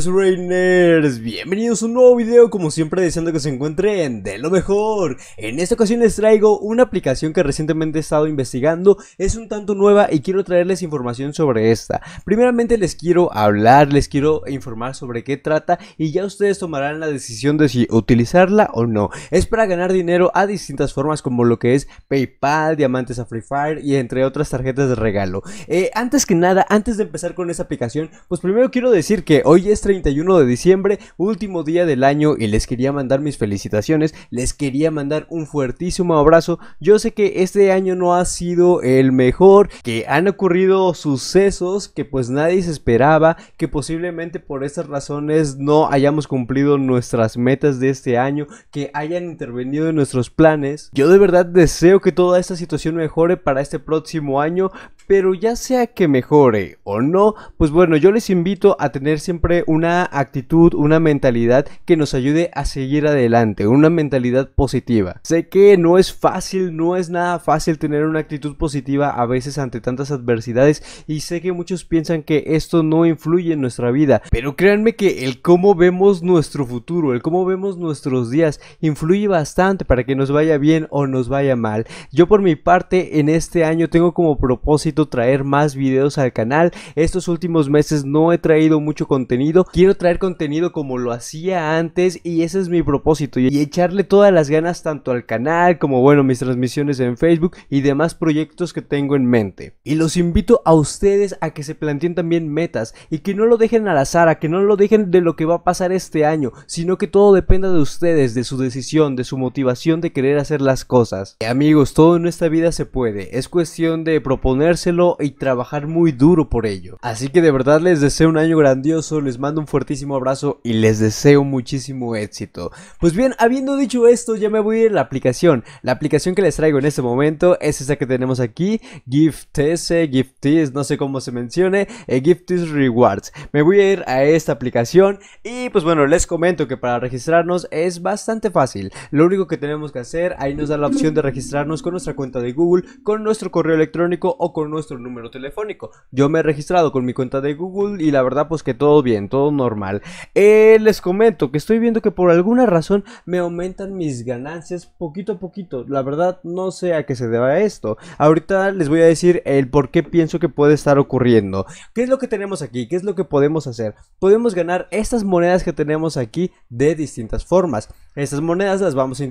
Rainers, bienvenidos un nuevo video como siempre deseando que se encuentren de lo mejor En esta ocasión les traigo una aplicación que recientemente he estado investigando Es un tanto nueva y quiero traerles información sobre esta Primeramente les quiero hablar, les quiero informar sobre qué trata Y ya ustedes tomarán la decisión de si utilizarla o no Es para ganar dinero a distintas formas como lo que es Paypal, diamantes a Free Fire y entre otras tarjetas de regalo eh, Antes que nada, antes de empezar con esta aplicación Pues primero quiero decir que hoy es 31 de diciembre, último día del año y les quería mandar mis felicitaciones, les quería mandar un fuertísimo abrazo. Yo sé que este año no ha sido el mejor, que han ocurrido sucesos que pues nadie se esperaba, que posiblemente por estas razones no hayamos cumplido nuestras metas de este año, que hayan intervenido en nuestros planes. Yo de verdad deseo que toda esta situación mejore para este próximo año, pero ya sea que mejore o no, pues bueno, yo les invito a tener siempre una actitud, una mentalidad que nos ayude a seguir adelante, una mentalidad positiva. Sé que no es fácil, no es nada fácil tener una actitud positiva a veces ante tantas adversidades y sé que muchos piensan que esto no influye en nuestra vida, pero créanme que el cómo vemos nuestro futuro, el cómo vemos nuestros días influye bastante para que nos vaya bien o nos vaya mal. Yo por mi parte en este año tengo como propósito traer más videos al canal. Estos últimos meses no he traído mucho contenido, quiero traer contenido como lo hacía antes y ese es mi propósito y echarle todas las ganas tanto al canal como bueno mis transmisiones en Facebook y demás proyectos que tengo en mente. Y los invito a ustedes a que se planteen también metas y que no lo dejen al azar, a que no lo dejen de lo que va a pasar este año, sino que todo dependa de ustedes, de su decisión, de su motivación de querer hacer las cosas. Y amigos, todo en esta vida se puede, es cuestión de proponérselo y trabajar muy duro por ello. Así que de verdad les deseo un año grandioso, les mando un fuertísimo abrazo y les deseo muchísimo éxito. Pues bien, habiendo dicho esto, ya me voy a ir a la aplicación. La aplicación que les traigo en este momento es esa que tenemos aquí, Gift is no sé cómo se mencione, eh, Gift is Rewards. Me voy a ir a esta aplicación y pues bueno, les comento que para registrarnos es bastante fácil. Lo único que tenemos que hacer, ahí nos da la opción de registrarnos con nuestra cuenta de Google, con nuestro correo electrónico o con nuestro número telefónico. Yo me he registrado con mi cuenta de Google y la verdad pues que todo bien, todo normal. Eh, les comento que estoy viendo que por alguna razón me aumentan mis ganancias poquito a poquito. La verdad no sé a qué se deba esto. Ahorita les voy a decir el por qué pienso que puede estar ocurriendo. ¿Qué es lo que tenemos aquí? ¿Qué es lo que podemos hacer? Podemos ganar estas monedas que tenemos aquí de distintas formas. Estas monedas las vamos a,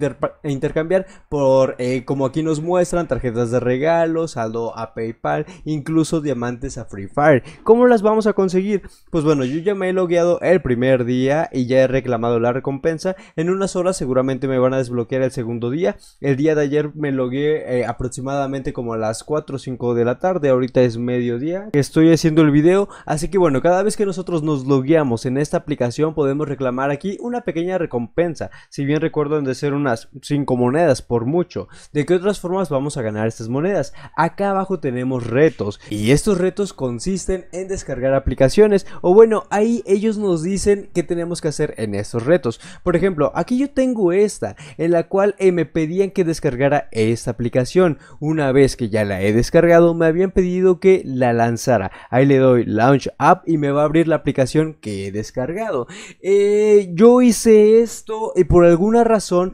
intercambiar por, eh, como aquí nos muestran, tarjetas de regalo, saldo a PayPal, incluso diamantes a Free Fire. ¿Cómo las vamos a conseguir? Pues bueno, yo ya me he logueado el primer día y ya he reclamado la recompensa. En unas horas seguramente me van a desbloquear el segundo día. El día de ayer me logué eh, aproximadamente como a las 4 o 5 de la tarde. Ahorita es mediodía estoy haciendo el video. Así que bueno, cada vez que nosotros nos logueamos en esta aplicación podemos reclamar aquí una pequeña recompensa. Si bien recuerdan de ser unas 5 monedas por mucho. ¿De qué otras formas vamos a ganar estas monedas? Acá abajo tenemos retos. Y estos retos consisten en descargar aplicaciones. O bueno, ahí ellos nos dicen que tenemos que hacer en estos retos. Por ejemplo, aquí yo tengo esta, en la cual eh, me pedían que descargara esta aplicación. Una vez que ya la he descargado, me habían pedido que la lanzara. Ahí le doy Launch App y me va a abrir la aplicación que he descargado. Eh, yo hice esto y eh, por alguna razón,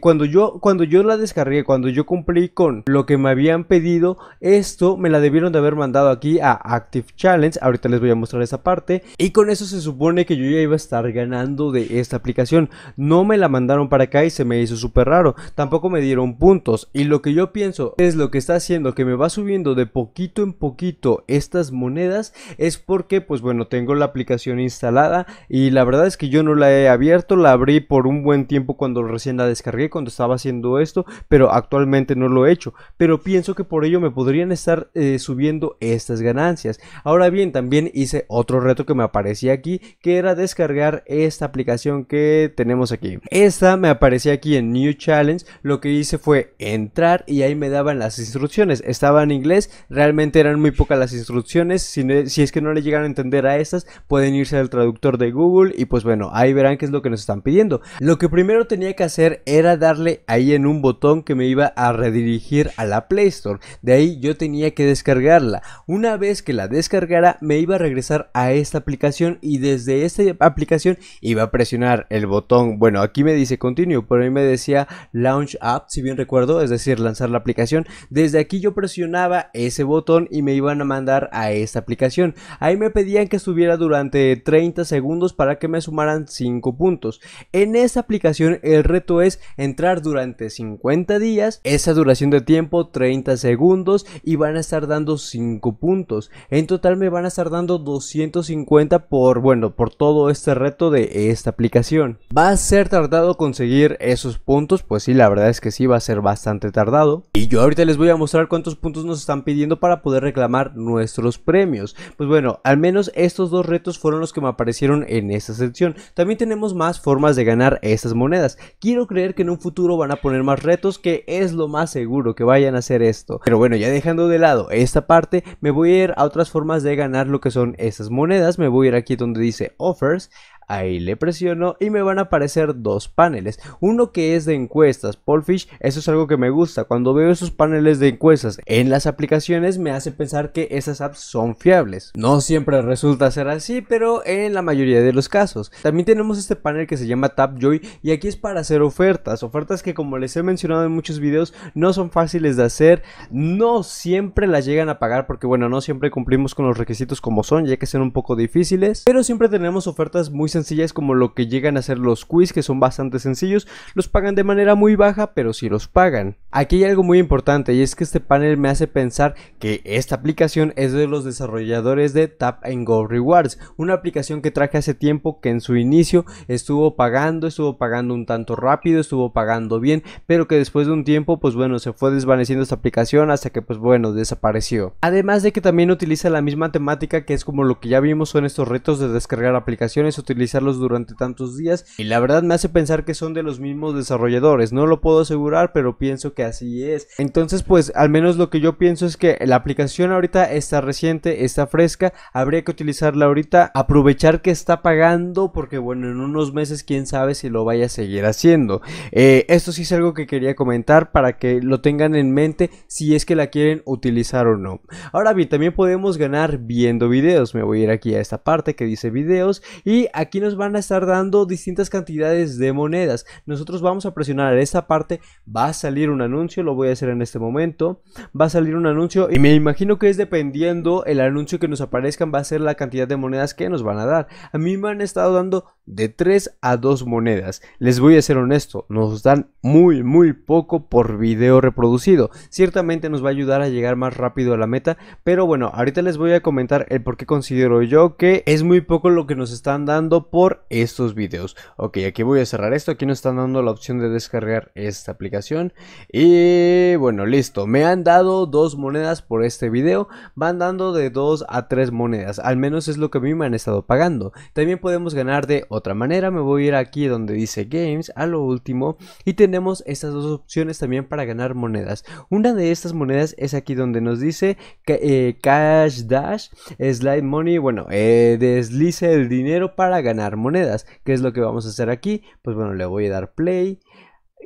cuando, yo, cuando yo la descargué, cuando yo cumplí con lo que me habían pedido, esto me la debieron de haber mandado aquí a Active Challenge. Ahorita les voy a mostrar esa parte. Y con eso se supone que yo ya iba a estar ganando de esta aplicación. No me la mandaron para acá y se me hizo súper raro. Tampoco me dieron puntos. Y lo que yo pienso es lo que está haciendo que me va subiendo de poquito en poquito estas monedas es porque pues bueno tengo la aplicación instalada y la verdad es que yo no la he abierto. La abrí por un buen tiempo cuando recién la descargué, cuando estaba haciendo esto, pero actualmente no lo he hecho. Pero pienso que por ello me podrían estar eh, subiendo estas ganancias. Ahora bien, también hice otro reto que me aparecía aquí, que era descargar esta aplicación que tenemos aquí. Esta me aparecía aquí en New Challenge. Lo que hice fue entrar y ahí me daban las instrucciones. Estaba en inglés, realmente eran muy pocas las instrucciones. Si, si es que no le llegaron a entender a estas, pueden irse al traductor de Google y pues bueno, ahí verán qué es lo que nos están pidiendo. Lo que primero tenía que hacer era darle ahí en un botón que me iba a redirigir a la Play Store. De ahí yo tenía que descargarla. Una vez que la descargara, me iba a regresar a esta aplicación y desde esta aplicación iba a presionar el botón, bueno, aquí me dice continue, pero ahí me decía launch app, si bien recuerdo, es decir, lanzar la aplicación. Desde aquí yo presionaba ese botón y me iban a mandar a esta aplicación. Ahí me pedían que estuviera durante 30 segundos para que me sumaran 5 puntos. En esta aplicación el reto es entrar durante 50 días, esa duración de tiempo 30 segundos y van a estar dando 5 puntos. En total me van a estar dando 250 por, bueno, por todo este reto de esta aplicación. Va a ser tardado conseguir esos puntos, pues sí, la verdad es que sí, va a ser bastante tardado. Y yo ahorita les voy a mostrar cuántos puntos nos están pidiendo para poder reclamar nuestros premios. Pues bueno, al menos estos dos retos fueron los que me aparecieron en esta sección. También tenemos más formas de ganar estas monedas. Quiero creer que en un futuro van a poner más retos, que es lo más seguro que vayan a hacer esto. Pero bueno, ya dejando de lado esta parte, me voy a ir a otras formas de ganar lo que son esas monedas. Me voy a ir aquí donde dice offers. Ahí le presiono y me van a aparecer dos paneles. Uno que es de encuestas, Polfish, eso es algo que me gusta. Cuando veo esos paneles de encuestas en las aplicaciones me hace pensar que esas apps son fiables. No siempre resulta ser así, pero en la mayoría de los casos. También tenemos este panel que se llama TapJoy y aquí es para hacer ofertas. Ofertas que como les he mencionado en muchos videos no son fáciles de hacer. No siempre las llegan a pagar porque bueno, no siempre cumplimos con los requisitos como son, ya que son un poco difíciles. Pero siempre tenemos ofertas muy sencilla es como lo que llegan a ser los quiz que son bastante sencillos, los pagan de manera muy baja pero si los pagan. Aquí hay algo muy importante y es que este panel me hace pensar que esta aplicación es de los desarrolladores de Tap and Go Rewards, una aplicación que traje hace tiempo que en su inicio estuvo pagando, estuvo pagando un tanto rápido, estuvo pagando bien, pero que después de un tiempo pues bueno se fue desvaneciendo esta aplicación hasta que pues bueno desapareció. Además de que también utiliza la misma temática que es como lo que ya vimos son estos retos de descargar aplicaciones utilizarlos durante tantos días y la verdad me hace pensar que son de los mismos desarrolladores, no lo puedo asegurar pero pienso que así es. Entonces pues al menos lo que yo pienso es que la aplicación ahorita está reciente, está fresca, habría que utilizarla ahorita, aprovechar que está pagando porque bueno en unos meses quién sabe si lo vaya a seguir haciendo. Eh, esto sí es algo que quería comentar para que lo tengan en mente si es que la quieren utilizar o no. Ahora bien, también podemos ganar viendo videos. Me voy a ir aquí a esta parte que dice videos y aquí Aquí nos van a estar dando distintas cantidades de monedas. Nosotros vamos a presionar esta parte. Va a salir un anuncio, lo voy a hacer en este momento. Va a salir un anuncio y me imagino que es dependiendo el anuncio que nos aparezcan va a ser la cantidad de monedas que nos van a dar. A mí me han estado dando de 3 a 2 monedas. Les voy a ser honesto, nos dan muy muy poco por video reproducido. Ciertamente nos va a ayudar a llegar más rápido a la meta, pero bueno, ahorita les voy a comentar el por qué considero yo que es muy poco lo que nos están dando por estos videos. Ok, aquí voy a cerrar esto, aquí nos están dando la opción de descargar esta aplicación y bueno, listo. Me han dado dos monedas por este video, van dando de 2 a 3 monedas, al menos es lo que a mí me han estado pagando. También podemos ganar de otra manera me voy a ir aquí donde dice Games a lo último y tenemos estas dos opciones también para ganar monedas. Una de estas monedas es aquí donde nos dice eh, Cash Dash, Slide Money, bueno, eh, deslice el dinero para ganar monedas. ¿Qué es lo que vamos a hacer aquí? Pues bueno, le voy a dar play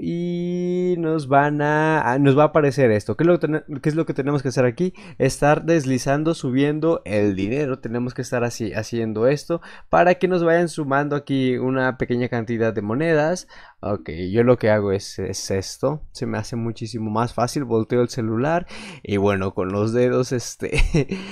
y nos van a, nos va a aparecer esto. ¿Qué es, lo que es lo que tenemos que hacer aquí? Estar deslizando, subiendo el dinero. Tenemos que estar así haciendo esto para que nos vayan sumando aquí una pequeña cantidad de monedas. Ok, yo lo que hago es, esto. Se me hace muchísimo más fácil. Volteo el celular y bueno, con los dedos este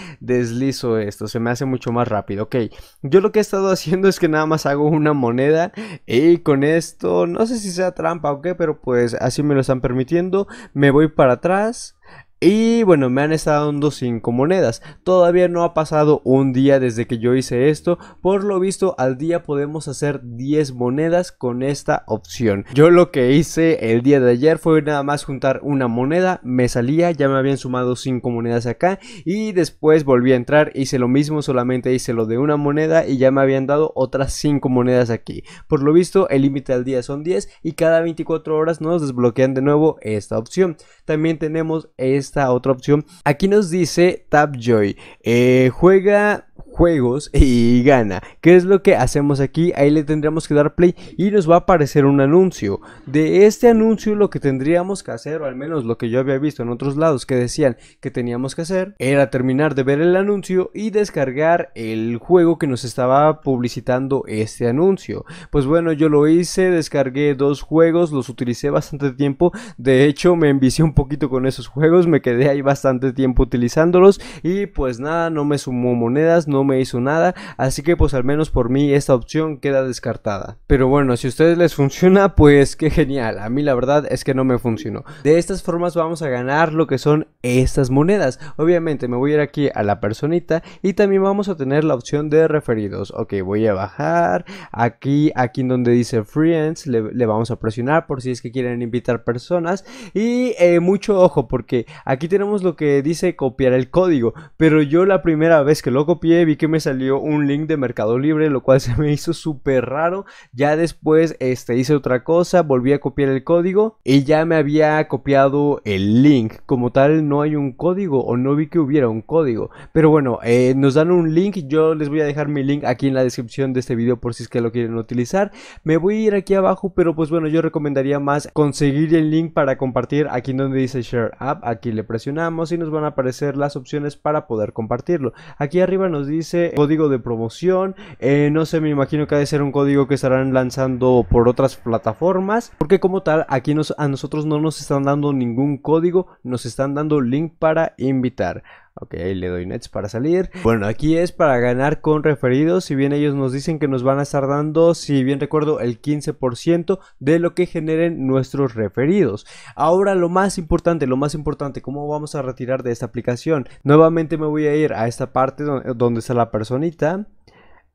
deslizo esto. Se me hace mucho más rápido. Ok, yo lo que he estado haciendo es que nada más hago una moneda y con esto, no sé si sea trampa o qué pero pues así me lo están permitiendo. Me voy para atrás y bueno, me han estado dando 5 monedas. Todavía no ha pasado un día desde que yo hice esto. Por lo visto, al día podemos hacer 10 monedas con esta opción. Yo lo que hice el día de ayer fue nada más juntar una moneda. Me salía, ya me habían sumado 5 monedas acá. Y después volví a entrar, hice lo mismo, solamente hice lo de una moneda y ya me habían dado otras 5 monedas aquí. Por lo visto, el límite al día son 10 y cada 24 horas nos desbloquean de nuevo esta opción. También tenemos este esta otra opción. Aquí nos dice Tapjoy, eh, juega juegos y gana. ¿Qué es lo que hacemos aquí? Ahí le tendríamos que dar play y nos va a aparecer un anuncio. De este anuncio lo que tendríamos que hacer, o al menos lo que yo había visto en otros lados que decían que teníamos que hacer, era terminar de ver el anuncio y descargar el juego que nos estaba publicitando este anuncio. Pues bueno, yo lo hice, descargué dos juegos, los utilicé bastante tiempo. De hecho, me envicié un poquito con esos juegos, me quedé ahí bastante tiempo utilizándolos y pues nada, no me sumó monedas, no me hizo nada, así que pues al menos por mí esta opción queda descartada. Pero bueno, si a ustedes les funciona, pues qué genial, a mí la verdad es que no me funcionó. De estas formas vamos a ganar lo que son estas monedas. Obviamente me voy a ir aquí a la personita y también vamos a tener la opción de referidos. Ok, voy a bajar aquí, aquí en donde dice friends, le, vamos a presionar por si es que quieren invitar personas y eh, mucho ojo porque aquí tenemos lo que dice copiar el código, pero yo la primera vez que lo copié vi que me salió un link de Mercado Libre, lo cual se me hizo súper raro. Ya después este, hice otra cosa, volví a copiar el código y ya me había copiado el link. Como tal, no hay un código o no vi que hubiera un código. Pero bueno, eh, nos dan un link. Yo les voy a dejar mi link aquí en la descripción de este video por si es que lo quieren utilizar. Me voy a ir aquí abajo, pero pues bueno, yo recomendaría más conseguir el link para compartir aquí en donde dice Share App. Aquí le presionamos y nos van a aparecer las opciones para poder compartirlo. Aquí arriba nos dice código de promoción. Eh, no sé, me imagino que ha de ser un código que estarán lanzando por otras plataformas. Porque como tal, aquí nos, a nosotros no nos están dando ningún código, nos están dando link para invitar. Ok, le doy Nets para salir. Bueno, aquí es para ganar con referidos. Si bien ellos nos dicen que nos van a estar dando, si bien recuerdo, el 15% de lo que generen nuestros referidos. Ahora lo más importante, lo más importante, ¿cómo vamos a retirar de esta aplicación? Nuevamente me voy a ir a esta parte donde está la personita.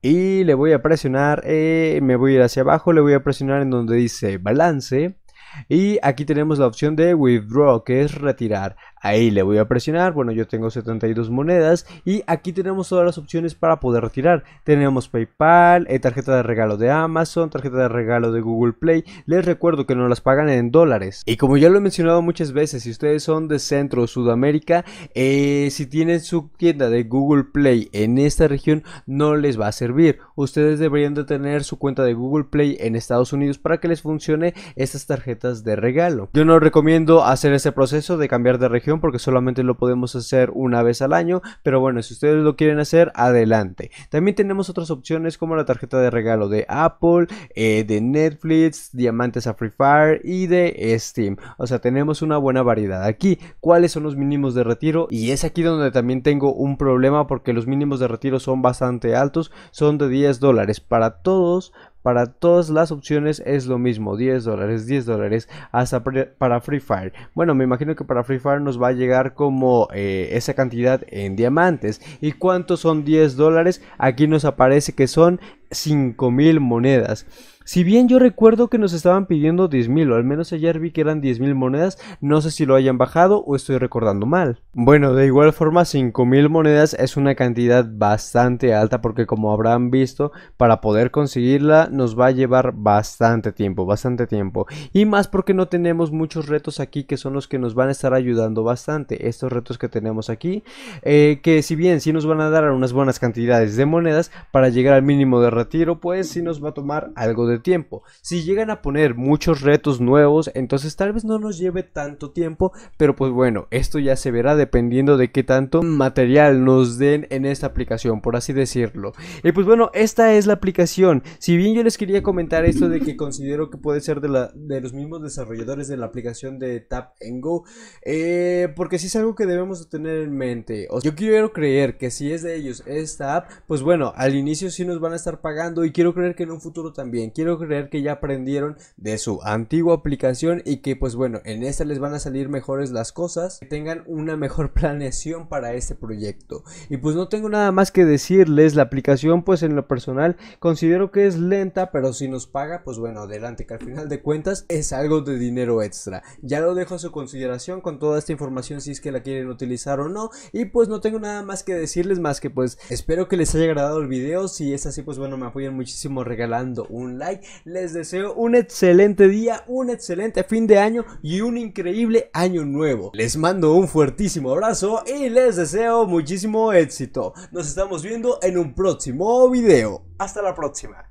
Y le voy a presionar, eh, me voy a ir hacia abajo, le voy a presionar en donde dice balance. Y aquí tenemos la opción de withdraw, que es retirar. Ahí le voy a presionar, bueno yo tengo 72 monedas y aquí tenemos todas las opciones para poder retirar. Tenemos PayPal, eh, tarjeta de regalo de Amazon, tarjeta de regalo de Google Play. Les recuerdo que no las pagan en dólares. Y como ya lo he mencionado muchas veces, si ustedes son de Centro o Sudamérica, eh, si tienen su tienda de Google Play en esta región no les va a servir. Ustedes deberían de tener su cuenta de Google Play en Estados Unidos para que les funcione estas tarjetas de regalo. Yo no recomiendo hacer ese proceso de cambiar de región porque solamente lo podemos hacer una vez al año, pero bueno, si ustedes lo quieren hacer, adelante. También tenemos otras opciones como la tarjeta de regalo de Apple, eh, de Netflix, diamantes a Free Fire y de Steam. O sea, tenemos una buena variedad aquí. ¿Cuáles son los mínimos de retiro? Y es aquí donde también tengo un problema porque los mínimos de retiro son bastante altos, son de 10 dólares para todos, para todas las opciones es lo mismo, 10 dólares, 10 dólares, hasta para Free Fire. Bueno, me imagino que para Free Fire nos va a llegar como eh, esa cantidad en diamantes. ¿Y cuántos son 10 dólares? Aquí nos aparece que son 5.000 monedas. Si bien yo recuerdo que nos estaban pidiendo 10.000, o al menos ayer vi que eran 10.000 monedas, no sé si lo hayan bajado o estoy recordando mal. Bueno, de igual forma 5.000 monedas es una cantidad bastante alta porque como habrán visto, para poder conseguirla nos va a llevar bastante tiempo, bastante tiempo. Y más porque no tenemos muchos retos aquí que son los que nos van a estar ayudando bastante, estos retos que tenemos aquí, eh, que si bien sí nos van a dar unas buenas cantidades de monedas para llegar al mínimo de Tiro, pues si nos va a tomar algo de tiempo. Si llegan a poner muchos retos nuevos, entonces tal vez no nos lleve tanto tiempo, pero pues bueno, esto ya se verá dependiendo de qué tanto material nos den en esta aplicación, por así decirlo. Y pues bueno, esta es la aplicación. Si bien yo les quería comentar esto de que considero que puede ser de, la, de los mismos desarrolladores de la aplicación de Tap and Go, eh, porque si es algo que debemos tener en mente. yo quiero creer que si es de ellos esta app, pues bueno, al inicio si nos van a estar pagando y quiero creer que en un futuro también. Quiero creer que ya aprendieron de su antigua aplicación y que pues bueno, en esta les van a salir mejores las cosas, que tengan una mejor planeación para este proyecto. Y pues no tengo nada más que decirles, la aplicación pues en lo personal considero que es lenta, pero si nos paga pues bueno, adelante, que al final de cuentas es algo de dinero extra. Ya lo dejo a su consideración con toda esta información si es que la quieren utilizar o no. Y pues no tengo nada más que decirles más que pues espero que les haya agradado el video, si es así pues bueno me apoyan muchísimo regalando un like. Les deseo un excelente día, un excelente fin de año y un increíble año nuevo. Les mando un fuertísimo abrazo y les deseo muchísimo éxito. Nos estamos viendo en un próximo video. Hasta la próxima.